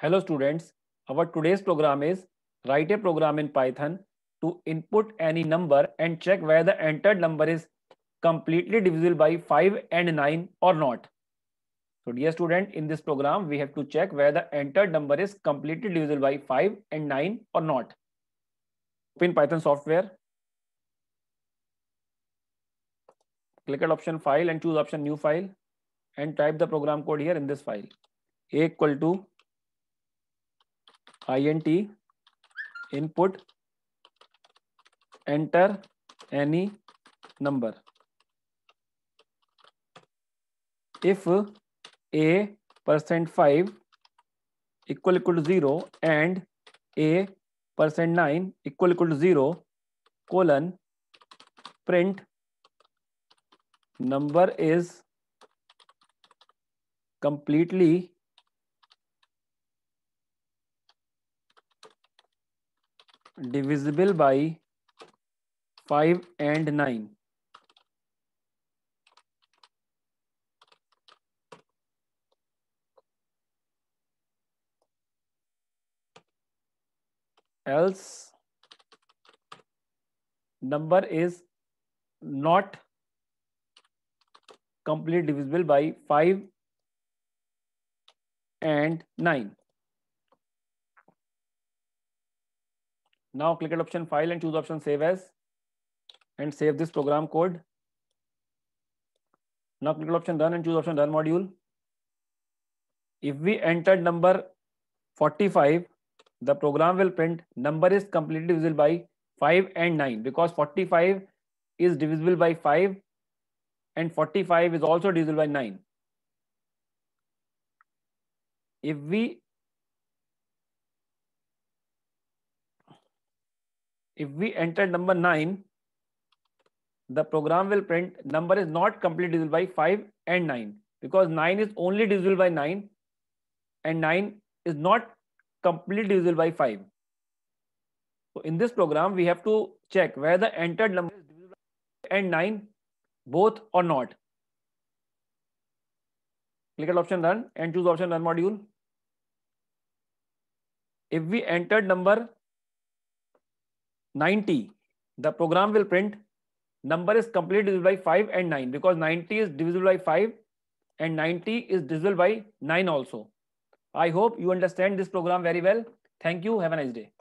Hello students, our today's program is write a program in Python to input any number and check whether the entered number is completely divisible by 5 and 9 or not. So dear student, in this program, we have to check whether the entered number is completely divisible by 5 and 9 or not. Open Python software. Click at option file and choose option new file and type the program code here in this file. A equal to int input enter any number if a percent 5 equal equal to 0 and a percent 9 equal equal to 0 colon print number is completely divisible by 5 and 9. Else number is not completely divisible by 5 and 9. Now click at option file and choose option save as and save this program code. Now click option done and choose option done module. If we entered number 45, the program will print number is completely divisible by 5 and 9 because 45 is divisible by 5 and 45 is also divisible by 9. If we If we enter number 9, the program will print number is not completely divisible by 5 and 9 because 9 is only divisible by 9 and 9 is not completely divisible by 5. So in this program, we have to check whether the entered number is divisible by and 9 both or not. Click at option run and choose option run module. If we entered number 90, the program will print number is completely divisible by 5 and 9 because 90 is divisible by 5 and 90 is divisible by 9 also. I hope you understand this program very well. Thank you. Have a nice day.